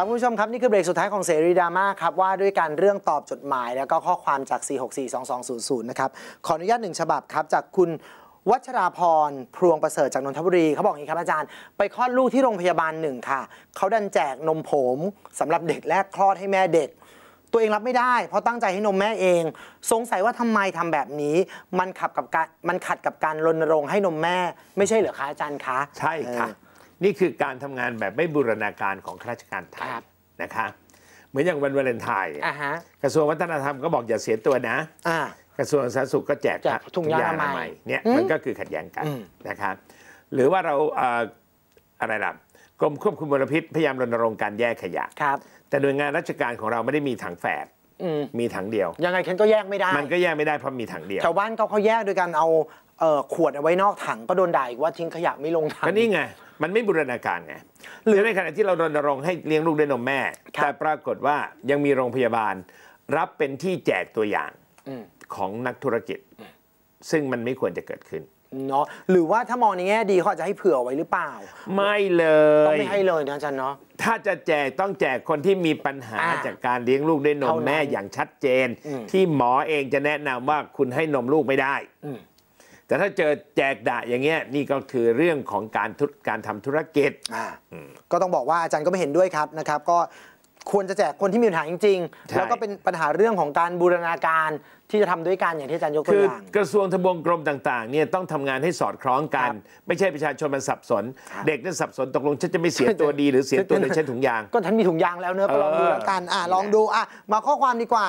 ครับคุณผู้ชมครับ นี่คือเบรกสุดท้ายของเสรีดราม่าครับว่าด้วยการเรื่องตอบจดหมาย แล้วก็ข้อความจาก 4642200 นะครับขออนุญาตหนึ่งฉบับครับจากคุณวัชราพรพรวงประเสริฐจากนนทบุรีเขาบอกอย่างนี้ครับ อาจารย์ ไปคลอดลูกที่โรงพยาบาลหนึ่งค่ะ เขาดันแจกนมผงสำหรับเด็กแรกคลอดให้แม่เด็ก ตัวเองรับไม่ได้ เพราะตั้งใจให้นมแม่เองสงสัยว่าทำไมทำแบบนี้มันขับกับการมันขัดกับการรณรงค์ให้นมแม่ ไม่ใช่เหรอคะอาจารย์คะใช่ค่ะนี่คือการทำงานแบบไม่บูรณาการของข้าราชการไทยนะคะเหมือนอย่างวันวาเลนไทน์กระทรวงวัฒนธรรมก็บอกอย่าเสียตัวนะกระทรวงสาธารณสุขก็แจกทุงยางหม่เนี่ยมันก็คือขัดแย้งกันนะครับหรือว่าเราอะไรล่ะกรมควบคุมมลพิษพยายามรณรงค์การแยกขยะครับ แต่หน่วยงานราชการของเราไม่ได้มีถังแฝดมีถังเดียวยังไงฉันก็แยกไม่ได้มันก็แยกไม่ได้ เพราะมีถังเดียวชาวบ้านเขาเขาแยกโดยการเอาขวดเอาไว้นอกถังก็โดนด่าอีกว่าทิ้งขยะไม่ลงถังก็นี่ไง มันไม่บูรณาการไงหรือในขณะที่เรารณรงค์ให้เลี้ยงลูกด้วยนมแม่ แต่ปรากฏว่ายังมีโรงพยาบาล รับเป็นที่แจกตัวอย่างของนักธุรกิจ ซึ่งมันไม่ควรจะเกิดขึ้นเนาะหรือว่าถ้ามองในแง่ดีเขาจะให้เผื่อไว้หรือเปล่า ไม่เลย ต้องไม่ให้เลยนะอาจารย์เนาะถ้าจะแจกต้องแจกคนที่มีปัญหาจากการเลี้ยงลูกด้วยนมแม่อย่างชัดเจนที่หมอเองจะแนะนำว่าคุณให้นมลูกไม่ได้แต่ถ้าเจอแจกด่าอย่างเงี้ยนี่ ก็คือเรื่องของการทุการทำธุรกิจก็ต้องบอกว่าอาจารย์ก็ไม่เห็นด้วยครับนะครับ ก็ควรจะแจกคนที่มีปัญหาจริง ๆ แล้วก็เป็นปัญหาเรื่องของการบูรณาการที่จะทำด้วยกันอย่างที่อาจารย์ยกตัวอย่างกระทรวงทบวงกรมต่างๆเนี่ยต้องทำงานให้สอดคล้องกัน ไม่ใช่ประชาชนมันสับสน เด็กนี่สับสนตกลงฉันจะไม่เสียตัวดี หรือเสียตัวในเช่นถุงยาง ก็ฉันมีถุงยางแล้วเนอะก็ลองดูแล้วกันอ่ะลองดูอ่ะมาข้อความดีกว่า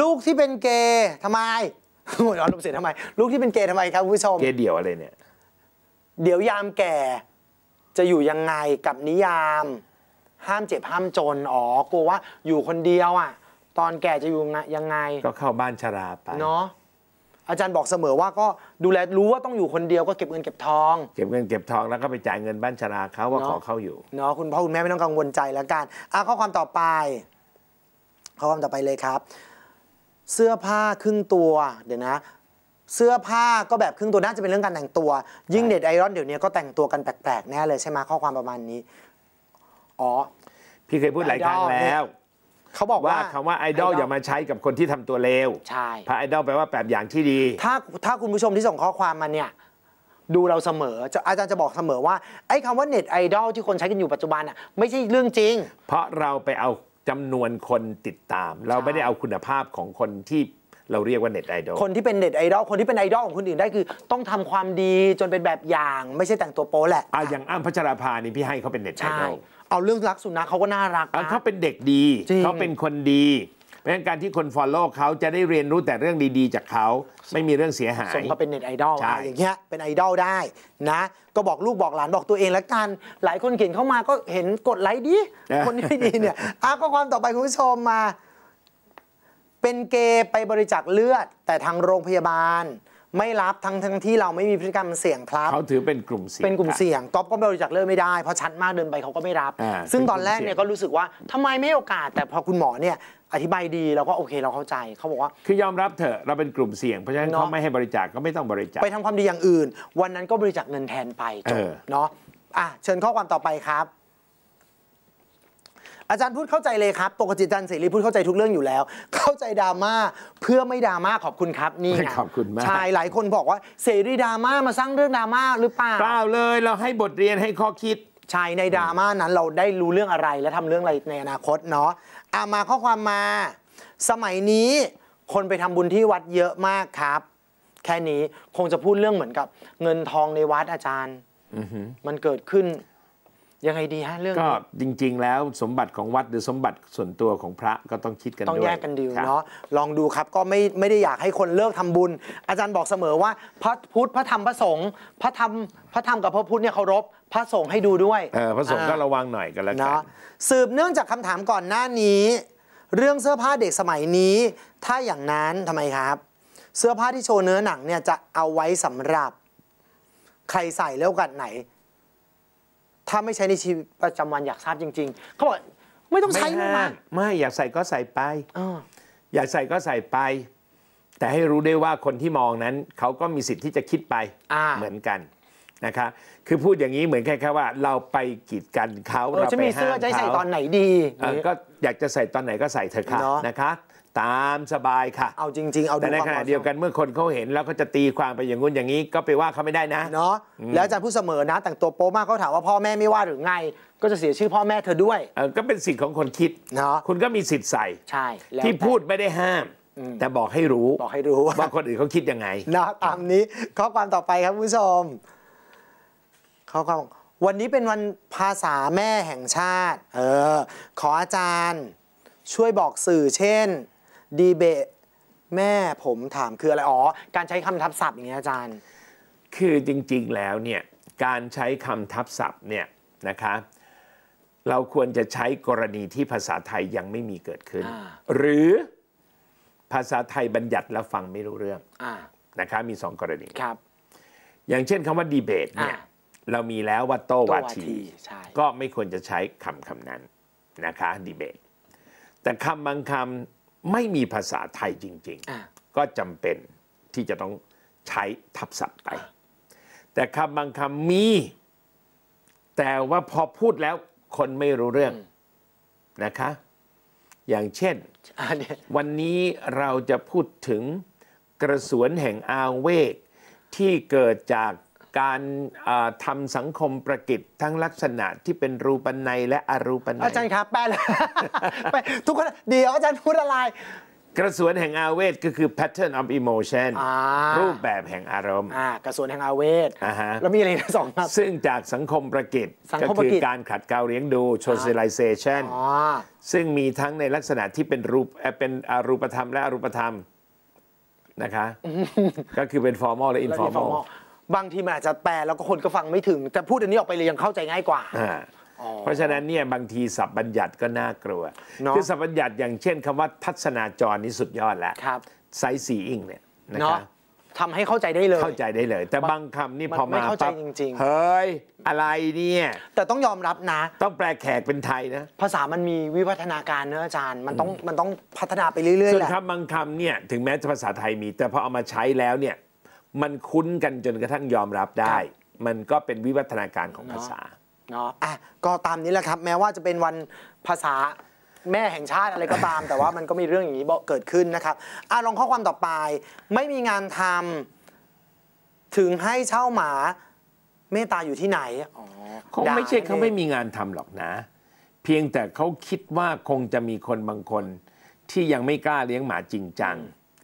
ลูกที่เป็นเกย์ทำไมอารมณ์เสียทำไมลูกที่เป็นเกย์ทำไมครับคุณผู้ชมเกย์เดี่ยวอะไรเนี่ยเดี๋ยวยามแก่จะอยู่ยังไงกับนิยาม ห้ามเจ็บห้ามจนอ๋อกลัวว่าอยู่คนเดียวอ่ะ ตอนแก่จะอยู่ยังไง ก็เข้าบ้านชราไปเนาะอาจารย์บอกเสมอว่าก็ดูแลรู้ว่าต้องอยู่คนเดียวก็เก็บเงินเก็บทองเก็บเงินเก็บทอง แล้วก็ไปจ่ายเงินบ้านชราเขาว่าขอเข้าอยู่เนาะคุณพ่อคุณแม่ไม่ต้องกังวลใจแล้วกันอ่ะข้อความต่อไปข้อความต่อไปเลยครับเสื้อผ้าครึ่งตัว เดี๋ยวนะ เสื้อผ้าก็แบบครึ่งตัวน่าจะเป็นเรื่องการแต่งตัว ยิ่งเน็ตไอรอนเดี๋ยวนี้ก็แต่งตัวกันแปลกๆ แน่เลยใช่ไหมข้อความประมาณนี้ อ๋อ พี่เคยพูดหลายครั้งแล้ว เขาบอกว่าคำว่าไอดอลอย่ามาใช้กับคนที่ทำตัวเลว ใช่พระไอดอลแปลว่าแบบอย่างที่ดี ถ้าถ้าคุณผู้ชมที่ส่งข้อความมาเนี่ยดูเราเสมออาจารย์จะบอกเสมอว่า ไอ้คำว่าเน็ตไอดอลที่คนใช้กันอยู่ปัจจุบันอ่ะไม่ใช่เรื่องจริง เพราะเราไปเอาจำนวนคนติดตาม เราไม่ได้เอาคุณภาพของคนที่เราเรียกว่าเน็ตไอดอล คนที่เป็นเน็ตไอดอลคนที่เป็นไอดอลของคนอื่นได้คือต้องทำความดีจนเป็นแบบอย่างไม่ใช่แต่งตัวโป๊แหละอ่ะอย่างอ้ำพัชราภานี่พี่ให้เขาเป็นเน็ตไอดอลเอาเรื่องรักสุนัขเขาก็น่ารักเขาเป็นเด็กดี เขาเป็นคนดีพราะงั้นการที่คนฟอลโล่เขาจะได้เรียนรู้แต่เรื่องดีๆจากเขาไม่มีเรื่องเสียหายส่งเขาเป็นเน็ตไอดอลอย่างเงี้ยเป็นไอดอลได้นะ ก็บอกลูกบอกหลานบอกตัวเองละกัน หลายคนเขียนเข้ามาก็เห็นกดไลค์ดี คนที่ดีเนี่ยอ่ะก็ความต่อไปคุณผู้ชมมา เป็นเกย์ไปบริจาคเลือด แต่ทางโรงพยาบาล ไม่รับทั้งทั้งที่เราไม่มีพฤติกรรมเสี่ยงครับเขาถือเป็นกลุ่มเสี่ยงเป็นกลุ่มเสี่ยงก๊อฟก็บริจาคเลือดไม่ได้เพราะชัดมากเดินไปเขาก็ไม่รับ ซึ่งตอนแรกเนี่ยก็รู้สึกว่าทำไมไม่โอกาส แต่พอคุณหมอเนี่ยอธิบายดีเราก็โอเค เราเข้าใจเขาบอกว่า คือยอมรับเถอะเราเป็นกลุ่มเสี่ยง เพราะฉะนั้นเขาไม่ให้บริจาคก็ไม่ต้องบริจาคไปทำความดีอย่างอื่น วันนั้นก็บริจาคเงินแทนไปจบเนาะอ่ะเชิญข้อความต่อไปครับ อาจารย์พูดเข้าใจเลยครับปกติอาจารย์เสรีพูดเข้าใจทุกเรื่องอยู่แล้ว เข้าใจดราม่าเพื่อไม่ดราม่าขอบคุณครับนี่ขอบคุณมากใช่หลายคนบอกว่าเสรีดราม่ามาสร้างเรื่องดราม่าหรือเปล่าเปล่าเลย เราให้บทเรียนให้ข้อคิดใช่ในดราม่านั้นเราได้รู้เรื่องอะไร และทำเรื่องอะไรในอนาคตเนาะอามาข้อความมา สมัยนี้คนไปทำบุญที่วัดเยอะมากครับ แค่นี้คงจะพูดเรื่องเหมือนกับเงินทองในวัดอาจารย์มันเกิดขึ้นยังไงดีฮะเรื่องก็จริงๆแล้วสมบัติของวัดหรือสมบัติส่วนตัวของพระก็ต้องคิดกันด้วยต้องแยกกันดีเนาะลองดูครับก็ไม่ไม่ได้อยากให้คนเลิกทำบุญ อาจารย์บอกเสมอว่าพระพุทธพระธรรมพระสงฆ์พระธรรมพระธรรมกับพระพุทธเนี่ยเคารพพระสงฆ์ให้ดูด้วยเออพระสงฆ์ก็ระวังหน่อยกันแล้วกันสืบเนื่องจากคำถามก่อนหน้านี้ เรื่องเสื้อผ้าเด็กสมัยนี้ ถ้าอย่างนั้นทำไมครับ เสื้อผ้าที่โชว์เนื้อหนังเนี่ยจะเอาไว้สำหรับใครใส่แล้วกันไหนถ้าไม่ใช้ในชีวิตประจำวันอยากทราบจริงๆ เขาบอกไม่ต้องใช้มมากไม่ อยากใส่ก็ใส่ไปออยากใส่ก็ใส่ไป แต่ให้รู้ได้ว่าคนที่มองนั้น เขาก็มีสิทธิ์ที่จะคิดไปอ่าเหมือนกันนะคะ คือพูดอย่างนี้เหมือนแค่แค่ว่า เราไปกีดกันเขา เราฉัไปมีห้าเสื้อมจะใส่ตอนเขาไหนดีก็อยากจะใส่ตอนไหนก็ใส่เถอะค่ะนะนะคะตามสบายค่ะ เอาจริงๆ เอาดแต่ในขณะเดียวกันเมื่อคนเขาเห็นแล้วก็จะตีความไปอย่างงู้นอย่างนี้ ก็ไปว่าเขาไม่ได้นะเนาะแล้วอาจารย์พูดเสมอนะแต่งตัวโป๊มากเขาถามว่าพ่อแม่ไม่ว่าหรือไง ก็จะเสียชื่อพ่อแม่เธอด้วยก็เป็นสิทธิ์ของคนคิดเนาะคุณก็มีสิทธิ์ใส่ใช่ที่พูดไม่ได้ห้าม แต่บอกให้รู้บอกให้รู้ว่าว่าคนอื่นเขาคิดยังไงนะตามนี้ข้อความต่อไปครับคุณผู้ชมข้อความวันนี้เป็นวันภาษาแม่แห่งชาติเออขออาจารย์ช่วยบอกสื่อเช่นดีเบตแม่ผมถามคืออะไรอ๋อ การใช้คำทับศัพท์อย่างนี้อาจารย์ คือจริงๆแล้วเนี่ยการใช้คำทับศัพท์เนี่ยนะคะ เราควรจะใช้กรณีที่ภาษาไทยยังไม่มีเกิดขึ้น หรือภาษาไทยบัญญัติแล้วฟังไม่รู้เรื่องอนะคะมีสองกรณีครับ อย่างเช่นคำว่าดีเบตเนี่ยเรามีแล้วว่าโตวาที ก็ไม่ควรจะใช้คำคำนั้นนะคะ ดีเบตแต่คำบางคำไม่มีภาษาไทยจริง ๆ ก็จำเป็นที่จะต้องใช้ทับศัพท์ไป แต่คำบางคำมี แต่ว่าพอพูดแล้วคนไม่รู้เรื่องนะคะ อย่างเช่นวันนี้เราจะพูดถึงกระสวนแห่งอาเวกที่เกิดจากการทำสังคมประกิจทั้งลักษณะที่เป็นรูปนัยและอรูปนัยอาจารย์ครับแปลไปทุกคนเดี๋ยวอาจารย์พูดอะไร กระสวนแห่งอาเวทก็คือ pattern of emotion รูปแบบแห่งอารมณ์ กระสวนแห่งอาเวทแล้วมีอะไรสองครับ ซึ่งจากสังคมประกิจก็คือการขัดเกลาเลี้ยงดู socialization ซึ่งมีทั้งในลักษณะที่เป็นรูปเป็นอรูปธรรมและอรูปธรรมนะคะก็คือเป็น formal และ informal บางทีมันอาจจะแปลแล้วก็คนก็ฟังไม่ถึง แต่พูดอันนี้ออกไปเลย ยังเข้าใจง่ายกว่า เพราะฉะนั้นเนี่ยบางทีศัพท์บัญญัติก็น่ากลัวคือศัพท์บัญญัติอย่างเช่นคำว่าทัศนาจรนี่สุดยอดแล้วครับไซส์สีอิงเนี่ยนะคะทำให้เข้าใจได้เลยเข้าใจได้เลย แต่บางคำนี่พอมาเปั๊บเฮ้ย อะไรเนี่ยแต่ต้องยอมรับนะ ต้องแปลแขกเป็นไทยนะภาษามันมีวิวัฒนาการเนอะอาจารย์มันต้องมันต้องพัฒนาไปเรื่อยๆส่วนคำบางคำเนี่ยถึงแม้จะภาษาไทยมี แต่พอเอามาใช้แล้วเนี่ยมันคุ้นกันจนกระทั่งยอมรับได้ มันก็เป็นวิวัฒนาการของภาษาเนาะอ่ะ ก็ตามนี้แหละครับ แม้ว่าจะเป็นวันภาษาแม่แห่งชาติอะไรก็ตาม แต่ว่ามันก็มีเรื่องอย่างนี้เกิดขึ้นนะครับ อ่ะลองข้อความต่อไป ไม่มีงานทำถึงให้เช่าหมาเมตตาอยู่ที่ไหนคงไม่ใช่เขาไม่มีงานทำหรอกนะ เพียงแต่เขาคิดว่าคงจะมีคนบางคนที่ยังไม่กล้าเลี้ยงหมาจริงจัง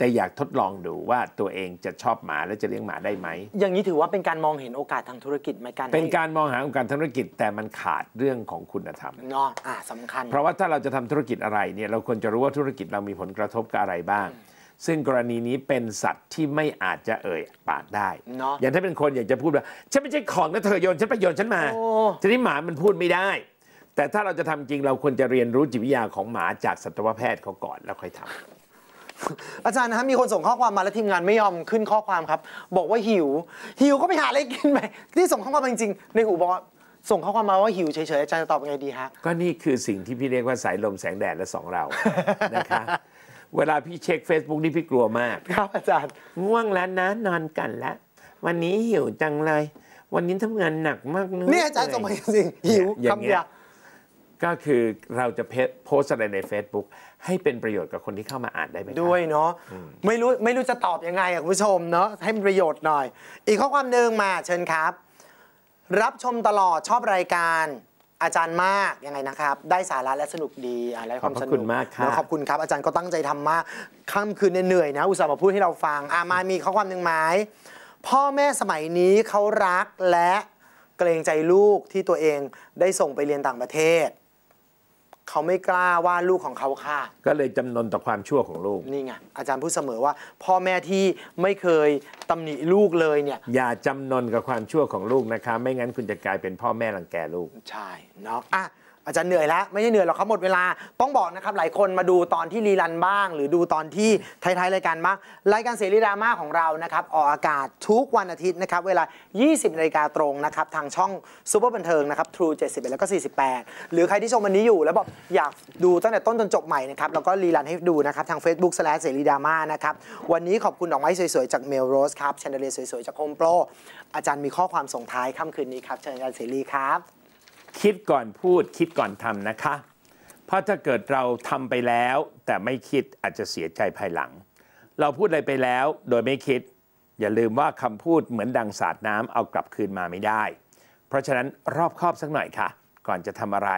แต่อยากทดลองดูว่าตัวเองจะชอบหมาและจะเลี้ยงหมาได้ไหม อย่างนี้ถือว่าเป็นการมองเห็นโอกาสทางธุรกิจไหมกัน เป็นการมองหาโอกาส ทางธุรกิจแต่มันขาดเรื่องของคุณธรรมเนาะอ่าสำคัญ เพราะว่าถ้าเราจะทำธุรกิจอะไรเนี่ยเราควรจะรู้ว่าธุรกิจเรามีผลกระทบกับอะไรบ้าง ซึ่งกรณีนี้เป็นสัตว์ที่ไม่อาจจะเอ่ยปากได้เนาะอย่างถ้าเป็นคนอยากจะพูดว่าฉันไม่ใช่ของนะเธอโยนฉันไปโยนฉันมาทีนี้หมามันพูดไม่ได้ แต่ถ้าเราจะทำจริงเราควรจะเรียนรู้จิตวิทยาของหมาจากสัตวแพทย์เขาก่อนแล้วค่อยทำอาจารย์นะฮะมีคนส่งข้อความมาแล้วทีมงานไม่ยอมขึ้นข้อความครับ บอกว่าหิว หิวก็ไปหาอะไรกินไปที่ส่งข้อความจริง ๆ ในหูบอกว่าส่งข้อความมาว่าหิวเฉยๆอาจารย์จะตอบยังไง ดีฮะก็นี่คือสิ่งที่พี่เรียกว่าสายลมแสงแดดและสองเรานะคะเวลาพี่เช็ค Facebook นี่พี่กลัวมากครับอาจารย์ง่วงแล้วนะนอนกันแล้ววันนี้หิวจังเลย วันนี้ทำงานหนักมากเนื้อเนี่ยอาจารย์ส่งมาจริงหิวยงคำเงียวก็คือเราจะโพสอะไรใน Facebook ให้เป็นประโยชน์กับคนที่เข้ามาอ่านได้ไหมครับด้วยเนาะไม่รู้ไม่รู้จะตอบยังไงอะคุณผู้ชมเนาะให้ประโยชน์หน่อย อีกข้อความหนึ่งมาเชิญครับ รับชมตลอดชอบรายการอาจารย์มากยังไงนะครับ ได้สาระและสนุกดีอะไรความสนุกมากครับขอบคุณครับ อาจารย์ก็ตั้งใจทำมากค่ำคืนเหนื่อยนะอุตส่าห์มาพูดให้เราฟังอามามีข้อความหนึ่งไหมพ่อแม่สมัยนี้เขารักและเกรงใจลูกที่ตัวเองได้ส่งไปเรียนต่างประเทศเขาไม่กล้าว่าลูกของเขาค่ะ ก็เลยจำนนต่อความชั่วของลูก นี่ไง อาจารย์พูดเสมอว่าพ่อแม่ที่ไม่เคยตำหนิลูกเลยเนี่ย อย่าจำนนกับความชั่วของลูกนะคะ ไม่งั้นคุณจะกลายเป็นพ่อแม่รังแกลูก ใช่เนาะอ่ะอาจารย์เหนื่อยแล้วไม่ใช่เหนื่อยหรอกเขาหมดเวลา ต้องบอกนะครับหลายคนมาดูตอนที่รีรันบ้าง หรือดูตอนที่ท้ายๆรายการบ้างรายการเสรีดราม่าของเรานะครับออกอากาศทุกวันอาทิตย์นะครับเวลา 20 นาฬิกาตรงนะครับทางช่องซูเปอร์บันเทิงนะครับทรู71 แล้วก็ 48 หรือใครที่ชมวันนี้อยู่ แล้วบอกอยากดูตั้งแต่ต้นจนจบใหม่นะครับแล้วก็รีรันให้ดูนะครับทาง Facebook เสรีดราม่านะครับวันนี้ขอบคุณดอกไม้สวยๆจากเมลโรสครับแชนเดเลยสวยๆจากโฮมโปรอาจารย์มีข้อความส่งท้ายค่ำคืนนี้ครับเชิญอาจารย์เสรีครับคิดก่อนพูดคิดก่อนทำนะคะ เพราะถ้าเกิดเราทำไปแล้ว แต่ไม่คิดอาจจะเสียใจภายหลัง เราพูดอะไรไปแล้วโดยไม่คิด อย่าลืมว่าคำพูดเหมือนดังสาดน้ำเอากลับคืนมาไม่ได้ เพราะฉะนั้นรอบคอบสักหน่อยค่ะ ก่อนจะทำอะไร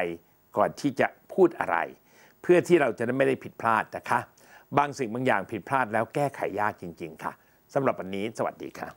ก่อนที่จะพูดอะไร เพื่อที่เราจะไม่ได้ผิดพลาดนะคะ บางสิ่งบางอย่างผิดพลาดแล้วแก้ไขยากจริง ๆ ค่ะสำหรับวันนี้สวัสดีค่ะ